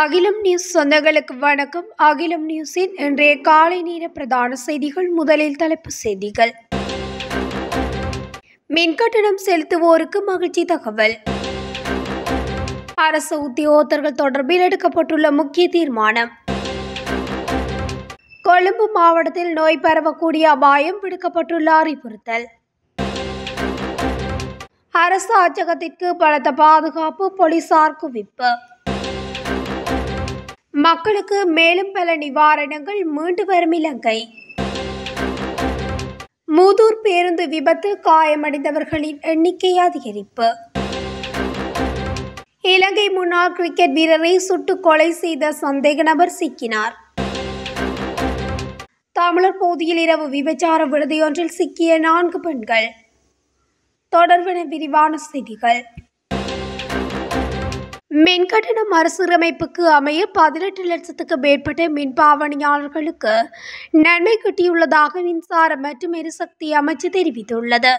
அகிலம் நியூஸ் சொந்தங்களுக்கு வணக்கம் அகிலம் நியூஸின் இன்றைய காலை நேர பிரதான செய்திகள் முதலில் தலைப்பு செய்திகள் மின்கட்டணம் செலுத்துவோருக்கு மகிழ்ச்சி தகவல் அரசு உத்தியோகத்தர்கள் தொடர்பில் எடுக்கப்பட்டுள்ள முக்கிய தீர்மானம் கொழும்பு மாவட்டத்தில் நோய் பரவக்கூடிய அபாயம் விடுக்கப்பட்டுள்ள அறிவுறுத்தல் அரசு அச்சகத்திற்கு பலத்த பாதுகாப்பு போலீசார் குவிப்பு மக்களுக்கு மேலும் பல நிவாரணங்கள் மீண்டு வரும் இலங்கை மூதூர் பேருந்து விபத்து காயமடைந்தவர்களின் எண்ணிக்கை அதிகரிப்பு இலங்கை முன்னாள் கிரிக்கெட் வீரரை சுட்டு கொலை செய்த சந்தேக நபர் சிக்கினார் தமிழர் போதியில் இரவு விபச்சார விடுதியொன்றில் சிக்கிய நான்கு பெண்கள் தொடர்பென விரிவான செய்திகள் மின்கட்டண மறுசீரமைப்புக்கு அமைய பதினெட்டு லட்சத்துக்கு மேற்பட்ட மின் பாவனையாளர்களுக்கு நன்மை கட்டியுள்ளதாக மின்சாரம் மற்றும் எரிசக்தி அமைச்சு தெரிவித்துள்ளது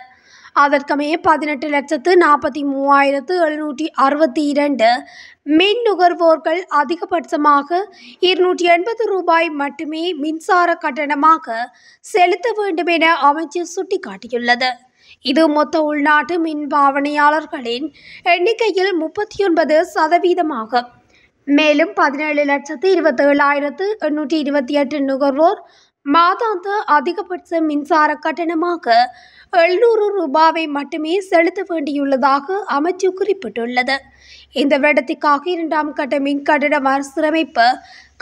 அதற்கமைய பதினெட்டு லட்சத்து நாற்பத்தி மூவாயிரத்து எழுநூற்றி அறுபத்தி இரண்டு மின் நுகர்வோர்கள் அதிகபட்சமாக இருநூற்றி எண்பது ரூபாய் மட்டுமே மின்சார கட்டணமாக செலுத்த வேண்டும் என அமைச்சு சுட்டிக்காட்டியுள்ளது இது மொத்த உள்நாட்டு மின் பாவனையாளர்களின் எண்ணிக்கையில் முப்பத்தி ஒன்பது சதவீதமாகும் மேலும் பதினேழு லட்சத்து இருபத்தேழாயிரத்து எண்ணூற்றி இருபத்தி எட்டு நுகர்வோர் மாதாந்த அதிகபட்ச மின்சார கட்டணமாக எழுநூறு ரூபாவை மட்டுமே செலுத்த வேண்டியுள்ளதாக அமைச்சு குறிப்பிட்டுள்ளது இந்த வேடத்திற்காக இரண்டாம் கட்ட மின் கட்டண மறுசீரமைப்பு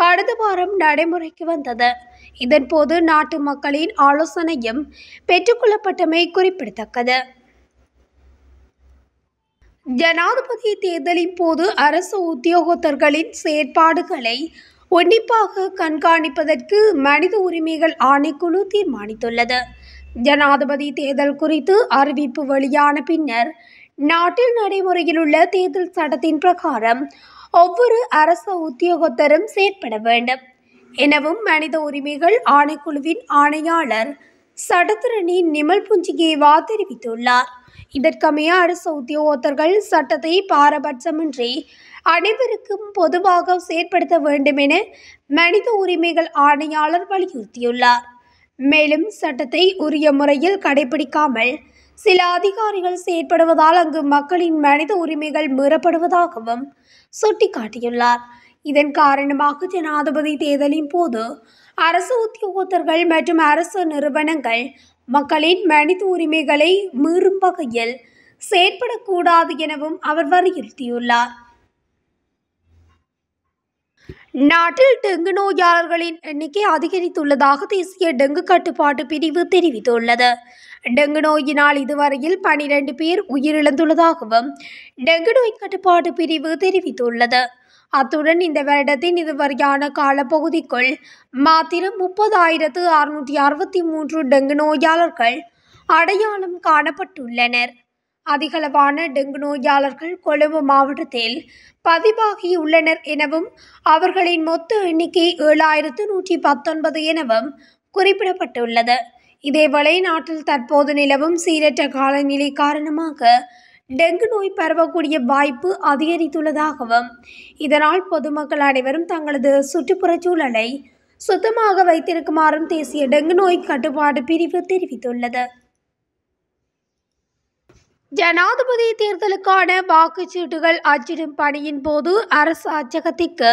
கடந்த வாரம் நடைமுறைக்கு வந்தது இதன்போது நாட்டு மக்களின் ஆலோசனையும் பெற்றுக்கொள்ளப்பட்டமை குறிப்பிடத்தக்கது ஜனாதிபதி தேர்தலின் போது அரசு உத்தியோகத்தர்களின் செயற்பாடுகளை உன்னிப்பாக கண்காணிப்பதற்கு மனித உரிமைகள் ஆணைக்குழு தீர்மானித்துள்ளது ஜனாதிபதி தேர்தல் குறித்து அறிவிப்பு வெளியான பின்னர் நாட்டில் நடைமுறையில் உள்ள தேர்தல் சட்டத்தின் பிரகாரம் ஒவ்வொரு அரச உத்தியோகத்தரும் செயற்பட வேண்டும் எனவும் மனித உரிமைகள் ஆணைக்குழுவின் ஆணையாளர் சடத்திரணி நிமல் புஞ்சிகேவா தெரிவித்துள்ளார் இதற்கமைய அரசு உத்தியோகத்தர்கள் சட்டத்தை பாரபட்சமின்றி அனைவருக்கும் பொதுவாக செயற்படுத்த வேண்டும் என மனித உரிமைகள் ஆணையாளர் வலியுறுத்தியுள்ளார் மேலும் சட்டத்தை உரிய முறையில் கடைபிடிக்காமல் சில அதிகாரிகள் செயற்படுவதால் அங்கு மக்களின் மனித உரிமைகள் மீறப்படுவதாகவும் சுட்டிக்காட்டியுள்ளார் இதன் காரணமாக ஜனாதிபதி தேர்தலின் போது அரசு உத்தியோகத்தர்கள் மற்றும் அரசு நிறுவனங்கள் மக்களின் மனித உரிமைகளை மீறும் வகையில் செயற்படக்கூடாது எனவும் அவர் வலியுறுத்தியுள்ளார் நாட்டில் டெங்கு நோயாளர்களின் எண்ணிக்கை அதிகரித்துள்ளதாக தேசிய டெங்கு கட்டுப்பாட்டு பிரிவு தெரிவித்துள்ளது டெங்கு நோயினால் இதுவரையில் பனிரெண்டு பேர் உயிரிழந்துள்ளதாகவும் டெங்கு நோய் கட்டுப்பாட்டு பிரிவு தெரிவித்துள்ளது அத்துடன் இந்த வருடத்தின் இதுவரையான காலப்பகுதிக்குள் மாத்திரம் முப்பதாயிரத்து அறுநூற்றி அறுபத்தி மூன்று டெங்கு நோயாளர்கள் அடையாளம் காணப்பட்டுள்ளனர் அதிகளவான டெங்கு நோயாளர்கள் கொழும்பு மாவட்டத்தில் பதிவாகியுள்ளனர் எனவும் அவர்களின் மொத்த எண்ணிக்கை ஏழாயிரத்து நூற்றி பத்தொன்பது எனவும் குறிப்பிடப்பட்டுள்ளது இதேவேளை நாட்டில் தற்போது நிலவும் சீரற்ற காலநிலை காரணமாக டெங்கு நோய் பரவக்கூடிய வாய்ப்பு அதிகரித்துள்ளதாகவும் இதனால் பொதுமக்கள் அனைவரும் தங்களது சுற்றுப்புறச் சூழலை சுத்தமாக வைத்திருக்குமாறும் தேசிய டெங்கு நோய் கட்டுப்பாடு பிரிவு தெரிவித்துள்ளது ஜனாதிபதி தேர்தலுக்கான வாக்குச்சீட்டுகள் அச்சிடும் பணியின் போது அரசு அச்சகத்திற்கு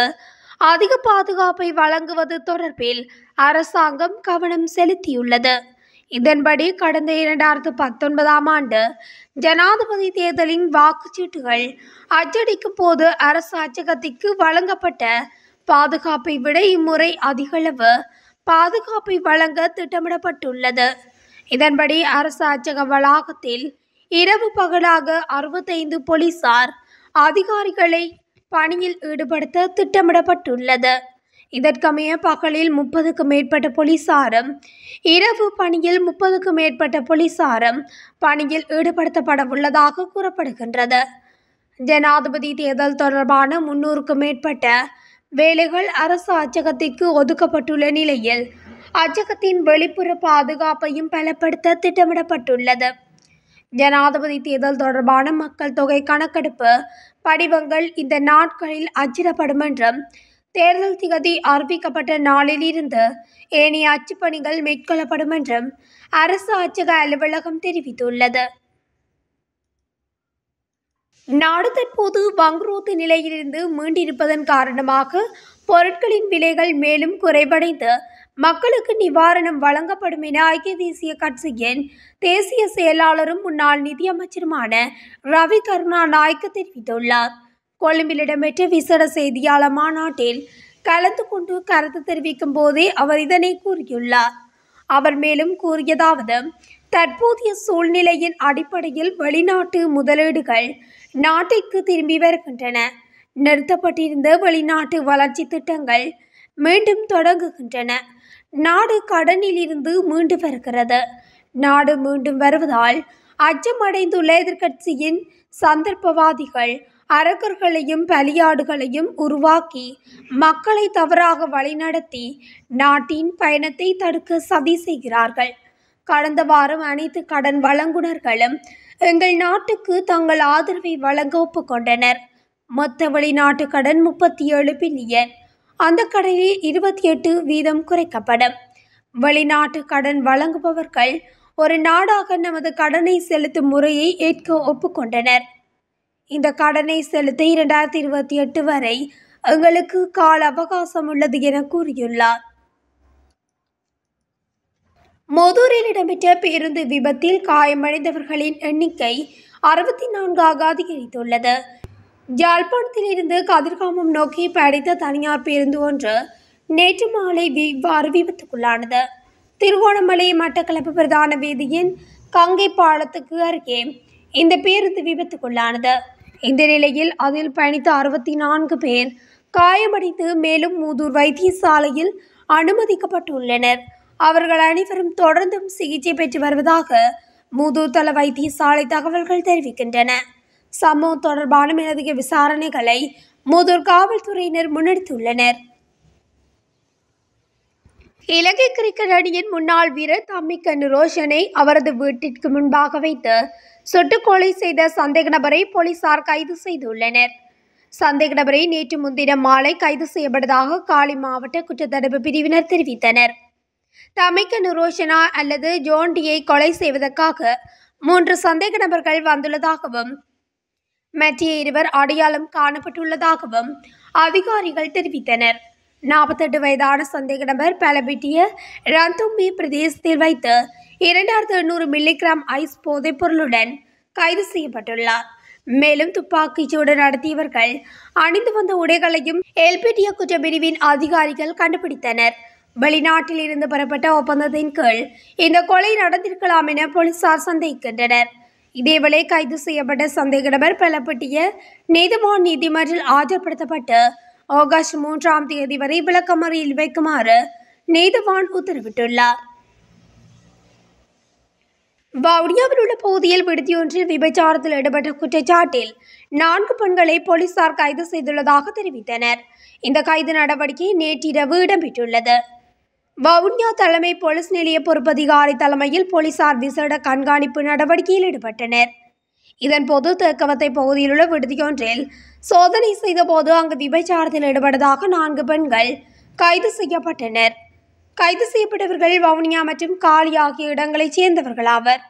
அதிக பாதுகாப்பை வழங்குவது தொடர்பில் அரசாங்கம் கவனம் செலுத்தியுள்ளது இதன்படி கடந்த இரண்டாயிரத்து பத்தொன்பதாம் ஆண்டு ஜனாதிபதி தேர்தலின் வாக்குச்சீட்டுகள் அச்சடிக்கும் போது அரசு அச்சகத்திற்கு வழங்கப்பட்ட பாதுகாப்பை விட இம்முறை அதிகளவு பாதுகாப்பை வழங்க திட்டமிடப்பட்டுள்ளது இதன்படி அரசு அச்சக வளாகத்தில் இரவு பகலாக அறுபத்தைந்து போலீசார் அதிகாரிகளை பணியில் ஈடுபடுத்த திட்டமிடப்பட்டுள்ளது இதற்கமைய பகலில் முப்பதுக்கும் மேற்பட்ட போலீசாரும் இரவு பணியில் முப்பதுக்கும் மேற்பட்ட போலீசாரும் பணியில் ஈடுபடுத்தப்பட உள்ளதாக கூறப்படுகின்றது ஜனாதிபதி தேர்தல் தொடர்பான முன்னூறுக்கும் மேற்பட்ட வேலைகள் அரசு அச்சகத்திற்கு ஒதுக்கப்பட்டுள்ள நிலையில் அச்சகத்தின் வெளிப்புற பாதுகாப்பையும் பலப்படுத்த திட்டமிடப்பட்டுள்ளது ஜனாதிபதி தேர்தல் தொடர்பான மக்கள் தொகை கணக்கெடுப்பு படிவங்கள் இந்த நாட்களில் அச்சிடப்படும் என்றும் தேர்தல் திகதி அறிவிக்கப்பட்ட நாளிலிருந்து ஏனைய அச்சுப்பணிகள் மேற்கொள்ளப்படும் என்றும் அரசு அச்சக அலுவலகம் தெரிவித்துள்ளது நாடு தற்போது வங்குரோத்து நிலையிலிருந்து மீண்டிருப்பதன் காரணமாக பொருட்களின் விலைகள் மேலும் குறைவடைந்து மக்களுக்கு நிவாரணம் வழங்கப்படும் என ஐக்கிய தேசிய கட்சியின் தேசிய செயலாளரும் முன்னாள் நிதியமைச்சருமான ரவி கருணாநாயக்க தெரிவித்துள்ளார் கொழும்பில் இடம்பெற்ற விசேட செய்தியாளர் மாநாட்டில் கலந்து கொண்டு கருத்து தெரிவிக்கும் போதே அவர் இதனை கூறியுள்ளார் அவர் மேலும் கூறியதாவது தற்போதைய சூழ்நிலையின் அடிப்படையில் வெளிநாட்டு முதலீடுகள் நாட்டிற்கு திரும்பி வருகின்றன நிறுத்தப்பட்டிருந்த வெளிநாட்டு வளர்ச்சி திட்டங்கள் மீண்டும் தொடங்குகின்றன நாடு கடனிலிருந்து மீண்டு வருகிறது நாடு மீண்டும் வருவதால் அச்சமடைந்துள்ள எதிர்கட்சியின் சந்தர்ப்பவாதிகள் அரக்கர்களையும் பலியாடுகளையும் உருவாக்கி மக்களை தவறாக வழிநடத்தி நாட்டின் பயணத்தை தடுக்க சதி செய்கிறார்கள் கடந்த வாரம் அனைத்து கடன் வழங்குனர்களும் எங்கள் நாட்டுக்கு தங்கள் ஆதரவை வழங்க ஒப்புக்கொண்டனர் மொத்த வெளிநாட்டு கடன் முப்பத்தி ஏழு பில்லியன் அந்த கடனில் இருபத்தி எட்டு வீதம் குறைக்கப்படும் வெளிநாட்டு கடன் வழங்குபவர்கள் ஒரு நாடாக நமது கடனை செலுத்தும் முறையை ஏற்க ஒப்புக்கொண்டனர் இந்த கடனை செலுத்த இரண்டாயிரத்தி இருபத்தி எட்டு வரை எங்களுக்கு கால அவகாசம் உள்ளது என கூறியுள்ளார் மோதூரில் இடம்பெற்ற பேருந்து விபத்தில் காயமடைந்தவர்களின் எண்ணிக்கை அறுபத்தி நான்காக அதிகரித்துள்ளது இருந்து கதிர்காமம் நோக்கி படைத்த தனியார் பேருந்து ஒன்று நேற்று மாலை இவ்வாறு விபத்துக்குள்ளானது திருகோணமலை மட்டக்களப்பு பிரதான வீதியின் கங்கை பாலத்துக்கு அருகே இந்த பேருந்து விபத்துக்குள்ளானது இந்த நிலையில் அதில் பயணித்த அறுபத்தி நான்கு பேர் காயமடைந்து மேலும் மூதூர் வைத்தியசாலையில் அனுமதிக்கப்பட்டுள்ளனர் அவர்கள் அனைவரும் தொடர்ந்தும் சிகிச்சை பெற்று வருவதாக மூதூர் தள வைத்தியசாலை தகவல்கள் தெரிவிக்கின்றன சம்பவம் தொடர்பான மேலதிக விசாரணைகளை மூதூர் காவல்துறையினர் முன்னெடுத்துள்ளனர் இலங்கை கிரிக்கெட் அணியின் முன்னாள் வீரர் தம்மிக்கன் ரோஷனை அவரது வீட்டிற்கு முன்பாக வைத்து சுட்டுக்கொலை செய்த சந்தேக நபரை போலீசார் கைது செய்துள்ளனர் சந்தேக நபரை நேற்று முன்தினம் மாலை கைது செய்யப்பட்டதாக காலி மாவட்ட குற்றத்தடுப்பு பிரிவினர் தெரிவித்தனர் தமிக்கன் ரோஷனா அல்லது ஜோண்டியை கொலை செய்வதற்காக மூன்று சந்தேக நபர்கள் வந்துள்ளதாகவும் மற்ற இருவர் அடையாளம் காணப்பட்டுள்ளதாகவும் அதிகாரிகள் தெரிவித்தனர் நாற்பத்தெட்டு வயதான சந்தேக நபர் பலபிட்டிய ரந்தும்பி பிரதேசத்தில் வைத்து இரண்டாயிரத்து எண்ணூறு மில்லிகிராம் ஐஸ் போதைப் பொருளுடன் கைது செய்யப்பட்டுள்ளார் மேலும் துப்பாக்கிச்சூடு நடத்தியவர்கள் அணிந்து வந்த உடைகளையும் எல்பிடிய குற்றப்பிரிவின் அதிகாரிகள் கண்டுபிடித்தனர் வெளிநாட்டில் இருந்து பெறப்பட்ட ஒப்பந்தத்தின் கீழ் இந்த கொலை நடந்திருக்கலாம் என போலீசார் சந்தேகிக்கின்றனர் இதேவேளை கைது செய்யப்பட்ட சந்தேக நபர் பலப்பட்டிய நீதிமன்ற நீதிமன்றில் ஆஜர்படுத்தப்பட்டு ஆகஸ்ட் மூன்றாம் தேதி வரை விளக்கமறையில் வைக்குமாறு நீதிவான் உத்தரவிட்டுள்ளார் வவுனியாவில் உள்ள பகுதியில் விடுதியொன்றில் விபச்சாரத்தில் ஈடுபட்ட குற்றச்சாட்டில் நான்கு பெண்களை போலீசார் கைது செய்துள்ளதாக தெரிவித்தனர் இந்த கைது நடவடிக்கை நேற்றிரவு இடம்பெற்றுள்ளது வவுனியா தலைமை போலீஸ் நிலைய பொறுப்பதிகாரி தலைமையில் போலீசார் விசேட கண்காணிப்பு நடவடிக்கையில் ஈடுபட்டனர் இதன் பொது தேக்கவத்தை பகுதியிலுள்ள விடுதியொன்றில் சோதனை செய்தபோது அங்கு விபச்சாரத்தில் ஈடுபட்டதாக நான்கு பெண்கள் கைது செய்யப்பட்டனர் கைது செய்யப்பட்டவர்கள் வவுனியா மற்றும் காலி ஆகிய இடங்களைச் சேர்ந்தவர்கள் ஆவர்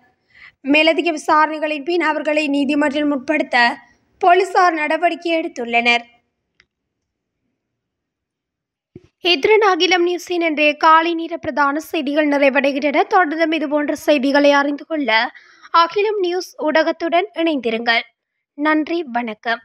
மேலதிக விசாரணைகளின் பின் அவர்களை நீதிமன்றம் முற்படுத்த போலீசார் நடவடிக்கை எடுத்துள்ளனர் எதிரன் அகிலம் நியூஸின் இன்றைய காலை நேர பிரதான செய்திகள் நிறைவடைகின்றன தொடர்ந்தும் இதுபோன்ற செய்திகளை அறிந்து கொள்ள அகிலம் நியூஸ் ஊடகத்துடன் இணைந்திருங்கள் நன்றி வணக்கம்